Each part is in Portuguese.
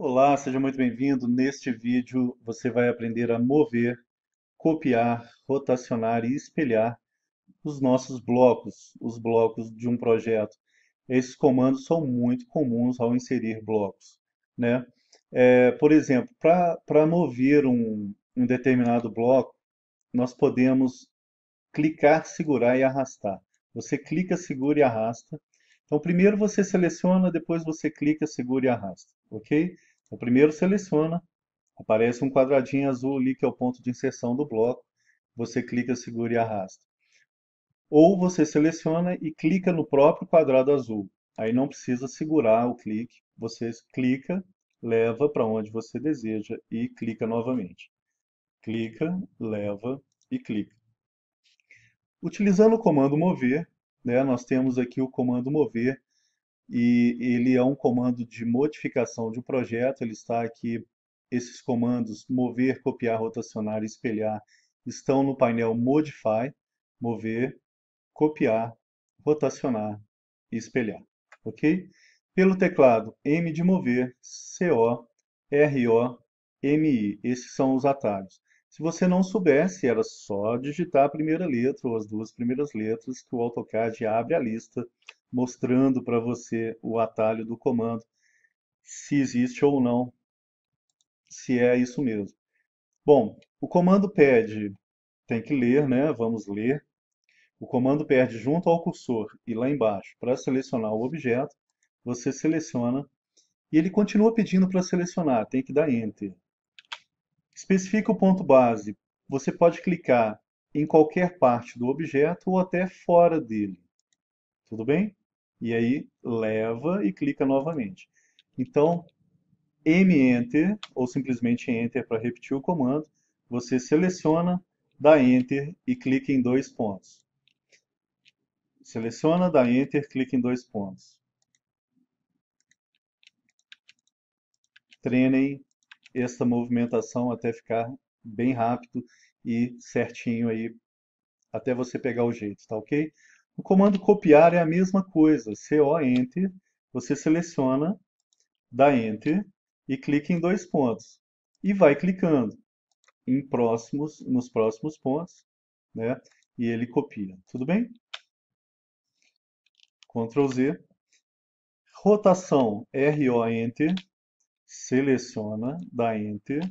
Olá, seja muito bem-vindo. Neste vídeo você vai aprender a mover, copiar, rotacionar e espelhar os nossos blocos, os blocos de um projeto. Esses comandos são muito comuns ao inserir blocos. Né? É, por exemplo, para mover um, um determinado bloco, nós podemos clicar, segurar e arrastar. Você clica, segura e arrasta. Então, primeiro você seleciona, depois você clica, segura e arrasta, ok? O primeiro seleciona, aparece um quadradinho azul ali que é o ponto de inserção do bloco. Você clica, segura e arrasta. Ou você seleciona e clica no próprio quadrado azul. Aí não precisa segurar o clique, você clica, leva para onde você deseja e clica novamente. Clica, leva e clica. Utilizando o comando mover, né, nós temos aqui o comando mover e ele é um comando de modificação de um projeto, ele está aqui, esses comandos mover, copiar, rotacionar e espelhar estão no painel Modify, mover, copiar, rotacionar e espelhar, ok? Pelo teclado M de mover, CO, RO, MI, esses são os atalhos. Se você não soubesse, era só digitar a primeira letra ou as duas primeiras letras que o AutoCAD abre a lista mostrando para você o atalho do comando, se existe ou não, se é isso mesmo. Bom, o comando pede, tem que ler, né? Vamos ler. O comando pede junto ao cursor e lá embaixo para selecionar o objeto, você seleciona e ele continua pedindo para selecionar, tem que dar Enter. Especifica o ponto base. Você pode clicar em qualquer parte do objeto ou até fora dele. Tudo bem? E aí leva e clica novamente. Então, M-Enter, ou simplesmente Enter para repetir o comando, você seleciona, dá Enter e clica em dois pontos. Seleciona, dá Enter, clica em dois pontos. Treinem esta movimentação até ficar bem rápido e certinho aí, até você pegar o jeito, tá ok? O comando copiar é a mesma coisa. CO Enter, você seleciona, dá Enter e clica em dois pontos. E vai clicando em próximos, nos próximos pontos, né? E ele copia. Tudo bem? Ctrl Z. Rotação o Enter, seleciona, dá Enter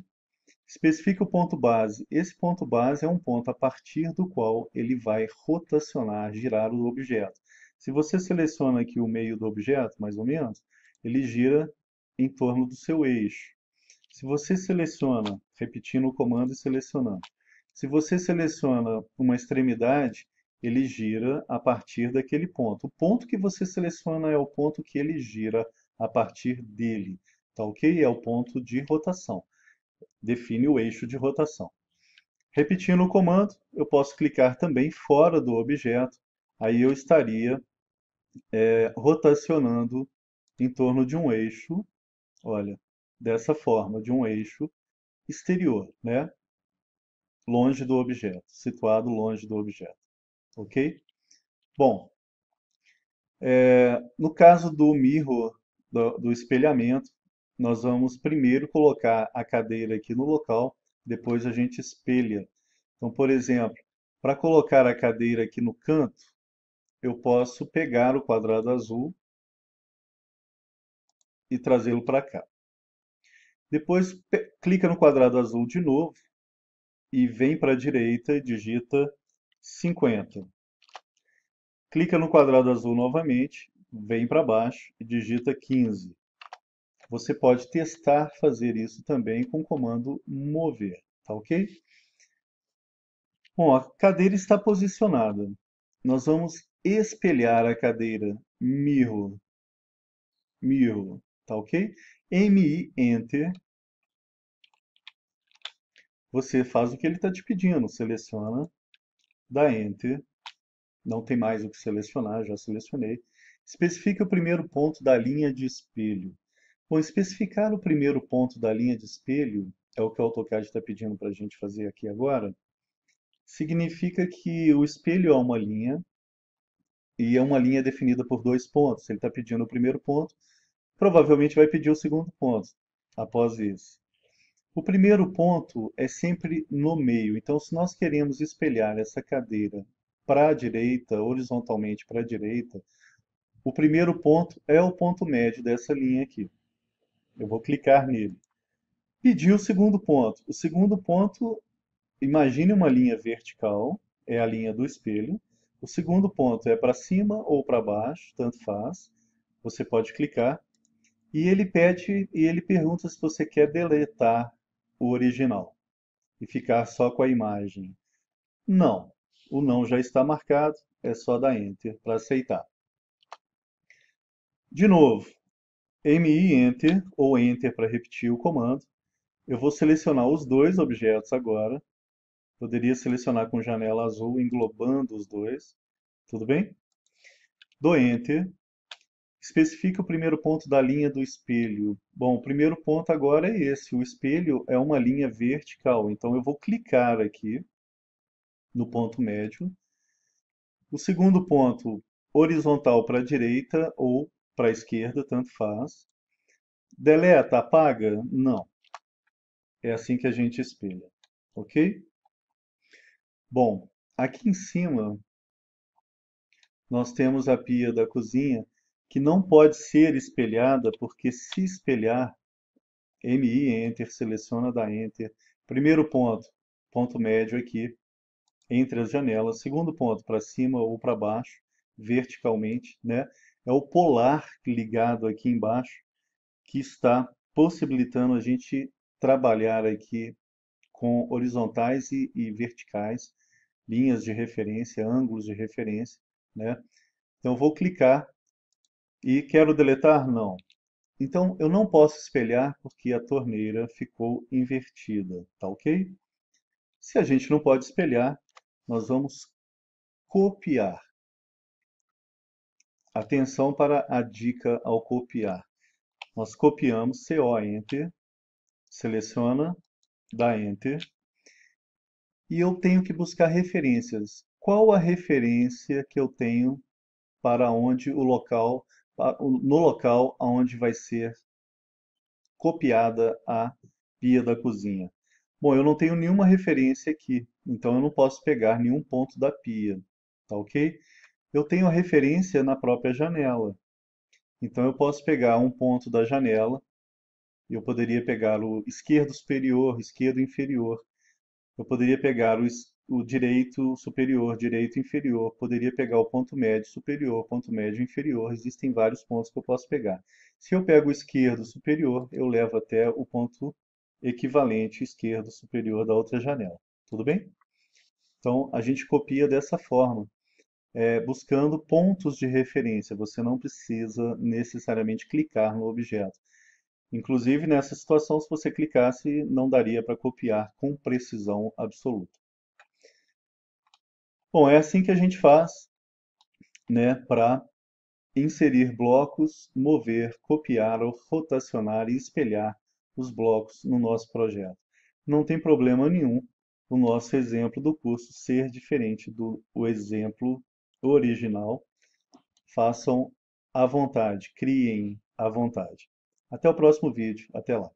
Especifica o ponto base. Esse ponto base é um ponto a partir do qual ele vai rotacionar, girar o objeto. Se você seleciona aqui o meio do objeto, mais ou menos, ele gira em torno do seu eixo. Se você seleciona, repetindo o comando e selecionando, se você seleciona uma extremidade, ele gira a partir daquele ponto. O ponto que você seleciona é o ponto que ele gira a partir dele, tá ok? É o ponto de rotação define o eixo de rotação. Repetindo o comando, eu posso clicar também fora do objeto, aí eu estaria é, rotacionando em torno de um eixo, olha, dessa forma, de um eixo exterior, né? longe do objeto, situado longe do objeto. Ok? Bom, é, no caso do mirror, do, do espelhamento, nós vamos primeiro colocar a cadeira aqui no local, depois a gente espelha. Então, por exemplo, para colocar a cadeira aqui no canto, eu posso pegar o quadrado azul e trazê-lo para cá. Depois, clica no quadrado azul de novo e vem para a direita e digita 50. Clica no quadrado azul novamente, vem para baixo e digita 15. Você pode testar fazer isso também com o comando mover, tá ok? Bom, a cadeira está posicionada. Nós vamos espelhar a cadeira mirror, mirror, tá ok? MI Enter. Você faz o que ele está te pedindo, seleciona, dá Enter. Não tem mais o que selecionar, já selecionei. Especifique o primeiro ponto da linha de espelho. Bom, especificar o primeiro ponto da linha de espelho, é o que o AutoCAD está pedindo para a gente fazer aqui agora, significa que o espelho é uma linha e é uma linha definida por dois pontos. Ele está pedindo o primeiro ponto, provavelmente vai pedir o segundo ponto após isso. O primeiro ponto é sempre no meio. Então, se nós queremos espelhar essa cadeira para a direita, horizontalmente para a direita, o primeiro ponto é o ponto médio dessa linha aqui. Eu vou clicar nele. Pedir o segundo ponto. O segundo ponto, imagine uma linha vertical, é a linha do espelho. O segundo ponto é para cima ou para baixo, tanto faz. Você pode clicar. E ele pede e ele pergunta se você quer deletar o original e ficar só com a imagem. Não, o não já está marcado, é só dar enter para aceitar. De novo, MI Enter, ou Enter para repetir o comando. Eu vou selecionar os dois objetos agora. Poderia selecionar com janela azul, englobando os dois. Tudo bem? Dou Enter. Especifica o primeiro ponto da linha do espelho. Bom, o primeiro ponto agora é esse. O espelho é uma linha vertical, então eu vou clicar aqui no ponto médio. O segundo ponto, horizontal para a direita ou para a esquerda, tanto faz. Deleta, apaga? Não. É assim que a gente espelha, ok? Bom, aqui em cima nós temos a pia da cozinha que não pode ser espelhada, porque se espelhar, MI, Enter, seleciona, dá Enter. Primeiro ponto, ponto médio aqui, entre as janelas. Segundo ponto, para cima ou para baixo, verticalmente, né? é o polar ligado aqui embaixo, que está possibilitando a gente trabalhar aqui com horizontais e, e verticais, linhas de referência, ângulos de referência, né? Então vou clicar e quero deletar? Não. Então eu não posso espelhar porque a torneira ficou invertida, tá ok? Se a gente não pode espelhar, nós vamos copiar. Atenção para a dica ao copiar. Nós copiamos CO Enter, seleciona, dá Enter, e eu tenho que buscar referências. Qual a referência que eu tenho para onde o local, no local onde vai ser copiada a pia da cozinha? Bom, eu não tenho nenhuma referência aqui, então eu não posso pegar nenhum ponto da pia, tá ok? eu tenho a referência na própria janela. Então eu posso pegar um ponto da janela, eu poderia pegar o esquerdo superior, esquerdo inferior, eu poderia pegar o, o direito superior, direito inferior, poderia pegar o ponto médio superior, ponto médio inferior, existem vários pontos que eu posso pegar. Se eu pego o esquerdo superior, eu levo até o ponto equivalente esquerdo superior da outra janela, tudo bem? Então, a gente copia dessa forma é, buscando pontos de referência. Você não precisa necessariamente clicar no objeto. Inclusive, nessa situação, se você clicasse, não daria para copiar com precisão absoluta. Bom, é assim que a gente faz né, para inserir blocos, mover, copiar ou rotacionar e espelhar os blocos no nosso projeto. Não tem problema nenhum o nosso exemplo do curso ser diferente do exemplo original, façam à vontade, criem à vontade. Até o próximo vídeo, até lá.